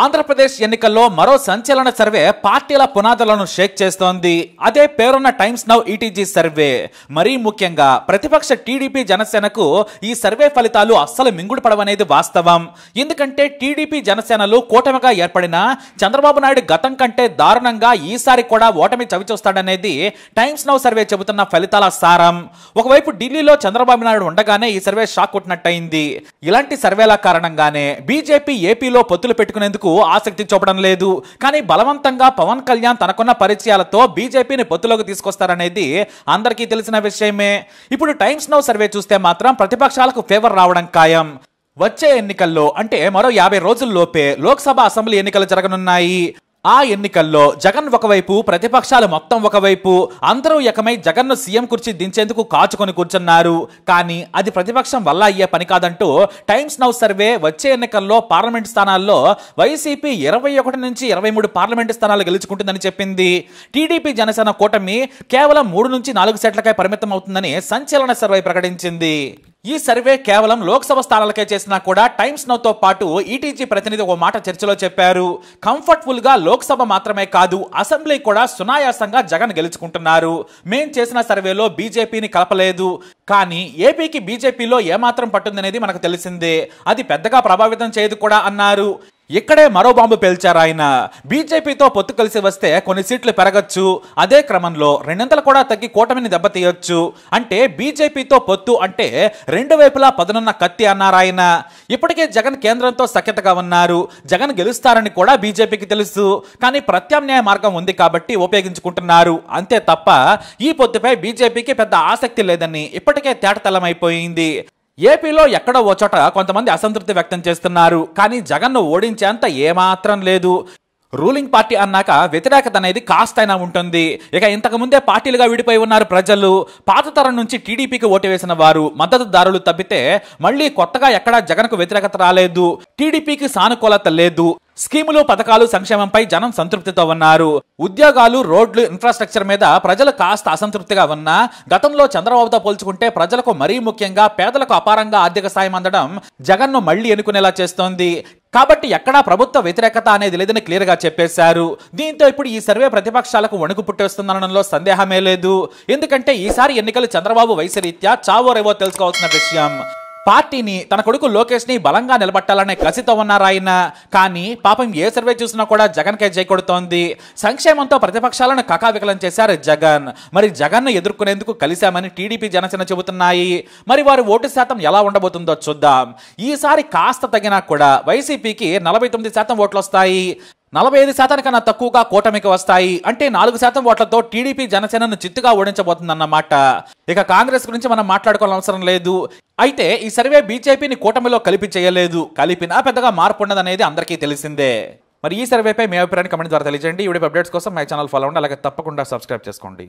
ఆంధ్రప్రదేశ్ ఎన్నికల్లో మరో సంచలన సర్వే పార్టీల పునాదులను షేక్ చేస్తోంది అదే పేరున్న టైమ్స్ నౌ ఈటీజీ సర్వే మరీ ముఖ్యంగా ప్రతిపక్ష టీడీపీ జనసేనకు ఈ సర్వే ఫలితాలు అస్సలు మింగుడు పడవనేది వాస్తవం ఎందుకంటే టీడీపీ జనసేనలు కూటమిగా ఏర్పడిన చంద్రబాబు నాయుడు గతం కంటే దారుణంగా ఈసారి కూడా ఓటమి చవిచూస్తాడనేది టైమ్స్ నౌ సర్వే చెబుతున్న ఫలితాల సారం ఒకవైపు ఢిల్లీలో చంద్రబాబు నాయుడు ఉండగానే ఈ సర్వే షాక్ కొట్టినట్టయింది ఇలాంటి సర్వేల కారణంగానే బీజేపీ ఏపీలో పొత్తులు పెట్టుకునేందుకు చేసేందుకు ఆసక్తి చూపడం లేదు కానీ బలవంతంగా పవన్ కళ్యాణ్ తనకున్న పరిచయాలతో బీజేపీని పొత్తులోకి తీసుకొస్తారనేది అందరికీ తెలిసిన విషయమే ఇప్పుడు టైమ్స్ నో సర్వే చూస్తే మాత్రం ప్రతిపక్షాలకు ఫేవర్ రావడం ఖాయం వచ్చే ఎన్నికల్లో అంటే మరో యాభై రోజుల్లోపే లోక్సభ అసెంబ్లీ ఎన్నికలు జరగనున్నాయి ఆ ఎన్నికల్లో జగన్ ఒకవైపు ప్రతిపక్షాలు మొత్తం ఒకవైపు అందరూ ఎకమై జగన్ను సీఎం కుర్చీ దించేందుకు కాచుకొని కూర్చున్నారు కానీ అది ప్రతిపక్షం వల్ల అయ్యే పని కాదంటూ టైమ్స్ నౌ సర్వే వచ్చే ఎన్నికల్లో పార్లమెంట్ స్థానాల్లో వైసీపీ ఇరవై ఒకటి నుంచి ఇరవై మూడు పార్లమెంటు స్థానాలు గెలుచుకుంటుందని చెప్పింది టీడీపీ జనసేన కూటమి కేవలం మూడు నుంచి నాలుగు సెట్లకై పరిమితం అవుతుందని సంచలన సర్వే ప్రకటించింది ఈ సర్వే కేవలం లోక్సభ స్థానాలకే చేసినా కూడా టైమ్స్ నౌతో పాటు ఈటీజీ ప్రతినిధి ఒక మాట చర్చలో చెప్పారు కంఫర్ట్ఫుల్గా లోక్సభ మాత్రమే కాదు అసెంబ్లీ కూడా సునాయాసంగా జగన్ గెలుచుకుంటున్నారు మేం చేసిన సర్వేలో బీజేపీని కలపలేదు కానీ ఏపీకి బీజేపీలో ఏమాత్రం పట్టుందనేది మనకు తెలిసిందే అది పెద్దగా ప్రభావితం చేయదు కూడా అన్నారు ఇక్కడే మరో బాంబు పేల్చారు ఆయన బీజేపీతో పొత్తు కలిసి వస్తే కొన్ని సీట్లు పెరగచ్చు అదే క్రమంలో రెండంతలు కూడా తగ్గి కూటమిని దెబ్బతీయొచ్చు అంటే బీజేపీతో పొత్తు అంటే రెండు వైపులా పదనున్న కత్తి అన్నారు ఆయన ఇప్పటికే జగన్ కేంద్రంతో సఖ్యతగా ఉన్నారు జగన్ గెలుస్తారని కూడా బీజేపీకి తెలుసు కానీ ప్రత్యామ్నాయ మార్గం ఉంది కాబట్టి ఉపయోగించుకుంటున్నారు అంతే తప్ప ఈ పొత్తుపై బీజేపీకి పెద్ద ఆసక్తి లేదని ఇప్పటికే తేటతలమైపోయింది ఏపీలో ఎక్కడ ఓ చోట కొంతమంది అసంతృప్తి వ్యక్తం చేస్తున్నారు కానీ జగన్ను ఓడించేంత ఏమాత్రం లేదు రూలింగ్ పార్టీ అన్నాక వ్యతిరేకత అనేది కాస్తైనా ఉంటుంది ఇక ఇంతకుముందే పార్టీలుగా విడిపోయి ఉన్నారు ప్రజలు పాత తరం నుంచి టీడీపీకి ఓటు వేసిన వారు మద్దతుదారులు తప్పితే మళ్ళీ కొత్తగా ఎక్కడా జగన్కు వ్యతిరేకత రాలేదు టీడీపీకి సానుకూలత లేదు స్కీములు పథకాలు సంక్షేమంపై జనం సంతృప్తితో ఉన్నారు ఉద్యోగాలు రోడ్లు ఇన్ఫ్రాస్ట్రక్చర్ మీద ప్రజలు కాస్త అసంతృప్తిగా ఉన్నా గతంలో చంద్రబాబుతో పోల్చుకుంటే ప్రజలకు మరీ ముఖ్యంగా పేదలకు అపారంగా ఆర్థిక సాయం అందడం జగన్ను మళ్లీ ఎన్నుకునేలా చేస్తోంది కాబట్టి ఎక్కడా ప్రభుత్వ వ్యతిరేకత అనేది లేదని క్లియర్గా చెప్పేశారు దీంతో ఇప్పుడు ఈ సర్వే ప్రతిపక్షాలకు వణుకు పుట్టేస్తుందనడంలో సందేహమే లేదు ఎందుకంటే ఈసారి ఎన్నికలు చంద్రబాబు వయసు రీత్యా చావో రేవో తెలుసుకోవాల్సిన విషయం పార్టీని తన కొడుకు లోకేష్ని బలంగా నిలబట్టాలనే కసితో ఉన్నారాయన కానీ పాపం ఏ సర్వే చూసినా కూడా జగన్కే జై కొడుతోంది సంక్షేమంతో ప్రతిపక్షాలను కకావికలం చేశారు జగన్ మరి ను ఎదుర్కొనేందుకు కలిశామని టీడీపీ జనసేన చెబుతున్నాయి మరి వారి ఓటు శాతం ఎలా ఉండబోతుందో చూద్దాం ఈసారి కాస్త తగినా కూడా వైసీపీకి నలభై తొమ్మిది శాతం ఓట్లు వస్తాయి నలభై ఐదు శాతానికి కన్నా తక్కువగా కూటమికి వస్తాయి అంటే నాలుగు శాతం ఓట్లతో టీడీపీ జనసేనను చిత్తుగా ఓడించబోతుందన్నమాట ఇక కాంగ్రెస్ గురించి మనం మాట్లాడుకోవాల్సిన అవసరం లేదు అయితే ఈ సర్వే బీజేపీని కూటమిలో కలిపి చేయలేదు కలిపినా పెద్దగా మార్పు ఉండదనేది అందరికీ తెలిసిందే మరి ఈ సర్వేపై మీ అభిప్రాయాన్ని కమెంట్ ద్వారా తెలియజేయండి ఈ అప్డేట్స్ కోసం మై ఛానల్ ఫాలో అవ్వండి అలాగే తప్పకుండా సబ్స్క్రైబ్ చేసుకోండి